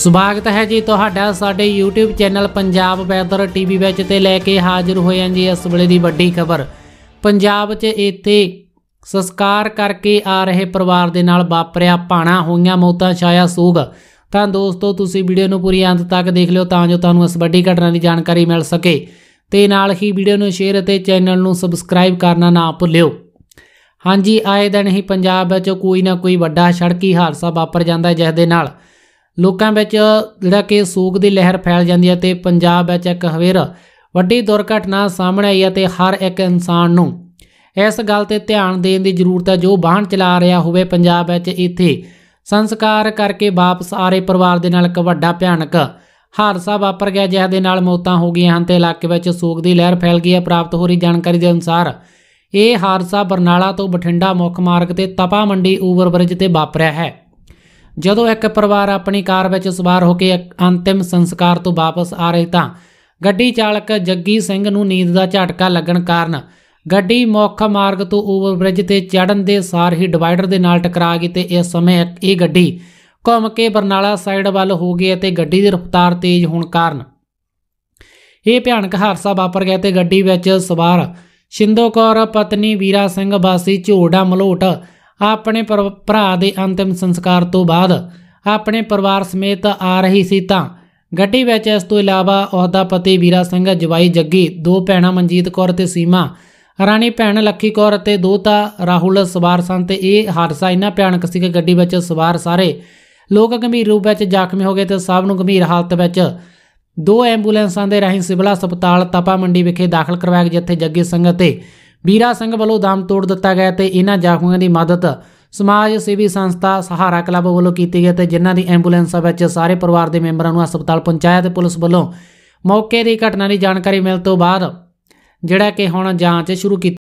ਸਵਾਗਤ ਹੈ ਜੀ ਤੁਹਾਡਾ ਸਾਡੇ YouTube channel Punjab weather TV ਵਿੱਚ ਤੇ ਲੈ ਕੇ ਹਾਜ਼ਰ ਹੋਏ ਹਾਂ ਜੀ ਇਸ ਵੇਲੇ ਦੀ ਵੱਡੀ ਖਬਰ ਪੰਜਾਬ 'ਚ ਇੱਥੇ ਸੰਸਕਾਰ ਕਰਕੇ ਆ ਰਹੇ ਪਰਿਵਾਰ ਦੇ ਨਾਲ ਵਾਪਰਿਆ ਪਾਣਾ ਹੋਈਆਂ ਮੌਤਾਂ ਛਾਇਆ ਸੂਗ ਤਾਂ ਦੋਸਤੋ ਤੁਸੀਂ ਵੀਡੀਓ ਨੂੰ ਪੂਰੀ ਅੰਤ ਤੱਕ ਦੇਖ ਲਿਓ ਤਾਂ ਜੋ ਤੁਹਾਨੂੰ ਇਸ ਵੱਡੀ ਘਟਨਾ ਦੀ ਜਾਣਕਾਰੀ ਮਿਲ ਸਕੇ ਤੇ ਨਾਲ ਹੀ ਵੀਡੀਓ ਨੂੰ ਸ਼ੇਅਰ ਅਤੇ ਚੈਨਲ ਨੂੰ ਸਬਸਕ੍ਰਾਈਬ ਕਰਨਾ ਨਾ ਭੁੱਲਿਓ ਹਾਂਜੀ ਆਏ ਦਿਨ ਹੀ ਪੰਜਾਬ ਵਿੱਚ ਕੋਈ ਨਾ ਕੋਈ ਵੱਡਾ ਸੜਕੀ ਹਾਦਸਾ ਵਾਪਰ ਜਾਂਦਾ ਹੈ ਜਿਸ ਦੇ ਨਾਲ ਲੋਕਾਂ ਵਿੱਚ ਜਿਹੜਾ ਕਿ ਸੋਗ ਦੀ ਲਹਿਰ ਫੈਲ ਜਾਂਦੀ ਹੈ ਤੇ ਪੰਜਾਬ ਵਿੱਚ ਇੱਕ ਹਵੇਰ ਵੱਡੀ ਦੁਰਘਟਨਾ ਸਾਹਮਣੇ ਆਈ ਹੈ ਤੇ ਹਰ ਇੱਕ ਇਨਸਾਨ ਨੂੰ ਇਸ ਗੱਲ ਤੇ ਧਿਆਨ ਦੇਣ ਦੀ ਜ਼ਰੂਰਤ ਹੈ ਜੋ ਵਾਹਨ ਚਲਾ ਰਿਹਾ ਹੋਵੇ ਪੰਜਾਬ ਵਿੱਚ ਇੱਥੇ ਸੰਸਕਾਰ ਕਰਕੇ ਵਾਪਸ ਆਰੇ ਪਰਿਵਾਰ ਦੇ ਨਾਲ ਇੱਕ ਵੱਡਾ ਭਿਆਨਕ ਹਾਦਸਾ ਵਾਪਰ ਗਿਆ ਜਿਸ ਦੇ ਨਾਲ ਮੌਤਾਂ ਹੋ ਗਈਆਂ ਹਨ ਤੇ ਇਲਾਕੇ ਵਿੱਚ ਸੋਗ ਦੀ ਲਹਿਰ ਫੈਲ ਗਈ ਹੈ ਪ੍ਰਾਪਤ ਹੋ ਰਹੀ ਜਾਣਕਾਰੀ ਦੇ ਅਨੁਸਾਰ ਇਹ ਹਾਦਸਾ ਬਰਨਾਲਾ ਤੋਂ ਬਠਿੰਡਾ ਮੁੱਖ ਮਾਰਗ ਤੇ ਤਪਾ ਮੰਡੀ ਓਵਰਬ੍ਰਿਜ ਤੇ ਵਾਪਰਿਆ ਹੈ ਜਦੋਂ ਇੱਕ ਪਰਿਵਾਰ ਆਪਣੀ ਕਾਰ ਵਿੱਚ ਸਵਾਰ ਹੋ ਕੇ ਅੰਤਿਮ ਸੰਸਕਾਰ ਤੋਂ ਵਾਪਸ ਆ ਰਹੇ ਤਾਂ ਗੱਡੀ ਚਾਲਕ ਜੱਗੀ ਸਿੰਘ ਨੂੰ ਨੀਂਦ ਦਾ ਝਟਕਾ ਲੱਗਣ ਕਾਰਨ ਗੱਡੀ ਮੁੱਖ ਮਾਰਗ ਤੋਂ ਓਵਰਬ੍ਰਿਜ ਤੇ ਚੜਨ ਦੇ ਸਾਰ ਹੀ ਡਿਵਾਈਡਰ ਦੇ ਨਾਲ ਟਕਰਾ ਗਈ ਤੇ ਇਸ ਸਮੇਂ ਇਹ ਗੱਡੀ ਘੁੰਮ ਕੇ ਬਰਨਾਲਾ ਸਾਈਡ ਵੱਲ ਹੋ ਗਈ ਅਤੇ ਗੱਡੀ ਦੀ ਰਫ਼ਤਾਰ ਤੇਜ਼ ਹੋਣ ਕਾਰਨ ਇਹ ਭਿਆਨਕ ਹਾਦਸਾ ਵਾਪਰ ਗਿਆ ਤੇ ਗੱਡੀ ਵਿੱਚ ਸਵਾਰ ਸ਼ਿੰਦੋਕੌਰ ਪਤਨੀ ਵੀਰਾ ਸਿੰਘ ਵਾਸੀ ਝੋੜਾ ਮਲੋਟ ਆਪਣੇ ਭਰਾ ਦੇ ਅੰਤਿਮ ਸੰਸਕਾਰ ਤੋਂ ਬਾਅਦ ਆਪਣੇ ਪਰਿਵਾਰ ਸਮੇਤ ਆ ਰਹੀ ਸੀ ਤਾਂ ਗੱਡੀ ਵਿੱਚ ਇਸ ਤੋਂ ਇਲਾਵਾ ਉਹਦਾ ਪਤੀ ਵੀਰਾ ਸਿੰਘ ਜਵਾਈ ਜੱਗੀ ਦੋ ਭੈਣਾਂ ਮਨਜੀਤ ਕੌਰ ਤੇ ਸੀਮਾ ਰਾਣੀ ਭੈਣ ਲੱਖੀ ਕੌਰ ਅਤੇ ਦੋਤਾ ਰਾਹੁਲ ਸਵਾਰ ਸਨ ਤੇ ਇਹ ਹਾਦਸਾ ਇਨਾ ਭਿਆਨਕ ਸੀ ਕਿ ਗੱਡੀ ਵਿੱਚ ਸਵਾਰ ਸਾਰੇ ਲੋਕ ਗੰਭੀਰ ਰੂਪ ਵਿੱਚ ਜ਼ਖਮੀ ਹੋ ਗਏ ਤੇ ਸਭ ਨੂੰ ਗੰਭੀਰ ਹਾਲਤ ਵਿੱਚ ਦੋ ਐਂਬੂਲੈਂਸਾਂ ਦੇ ਰਾਹੀਂ ਸਿਵਲ ਹਸਪਤਾਲ ਤਪਾ ਮੰਡੀ ਵਿਖੇ ਦਾਖਲ ਕਰਵਾਇਆ ਜਿੱਥੇ ਜੱਗੀ ਸਿੰਘ ਅਤੇ ਵੀਰਾ ਸਿੰਘ ਵੱਲੋਂ ਦਮ ਤੋੜ ਦਿੱਤਾ ਗਿਆ ਤੇ ਇਹਨਾਂ ਜ਼ਖਮੀਆਂ ਦੀ ਮਦਦ ਸਮਾਜ ਸੇਵੀ ਸੰਸਥਾ ਸਹਾਰਾ ਕਲੱਬ ਵੱਲੋਂ ਕੀਤੀ ਗਈ ਤੇ ਜਿਨ੍ਹਾਂ ਦੀ ਐਂਬੂਲੈਂਸ ਵਿੱਚ ਸਾਰੇ ਪਰਿਵਾਰ ਦੇ ਮੈਂਬਰਾਂ ਨੂੰ ਹਸਪਤਾਲ ਪਹੁੰਚਾਇਆ ਤੇ ਪੁਲਿਸ ਵੱਲੋਂ ਮੌਕੇ ਦੀ ਘਟਨਾ ਦੀ ਜਾਣਕਾਰੀ ਮਿਲਣ ਤੋਂ ਬਾਅਦ ਜਿਹੜਾ ਕਿ ਹੁਣ ਜਾਂਚ ਸ਼ੁਰੂ ਕੀਤੀ